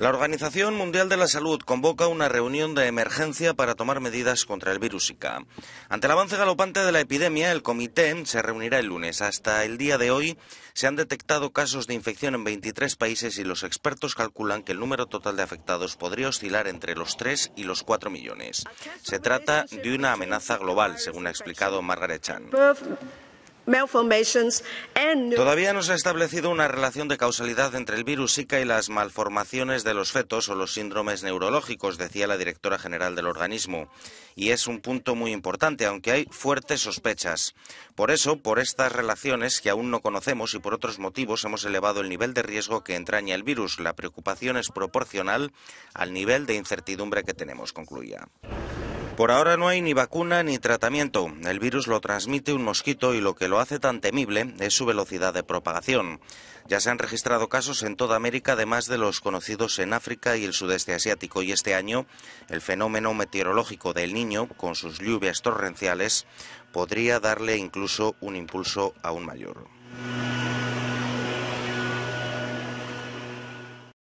La Organización Mundial de la Salud convoca una reunión de emergencia para tomar medidas contra el virus Zika. Ante el avance galopante de la epidemia, el comité se reunirá el lunes. Hasta el día de hoy se han detectado casos de infección en 23 países y los expertos calculan que el número total de afectados podría oscilar entre los 3 y los 4 millones. Se trata de una amenaza global, según ha explicado Margaret Chan. Todavía no se ha establecido una relación de causalidad entre el virus Zika y las malformaciones de los fetos o los síndromes neurológicos, decía la directora general del organismo. Y es un punto muy importante, aunque hay fuertes sospechas. Por eso, por estas relaciones que aún no conocemos y por otros motivos, hemos elevado el nivel de riesgo que entraña el virus. La preocupación es proporcional al nivel de incertidumbre que tenemos, concluía. Por ahora no hay ni vacuna ni tratamiento. El virus lo transmite un mosquito y lo que lo hace tan temible es su velocidad de propagación. Ya se han registrado casos en toda América, además de los conocidos en África y el sudeste asiático, y este año el fenómeno meteorológico del niño, con sus lluvias torrenciales, podría darle incluso un impulso aún mayor.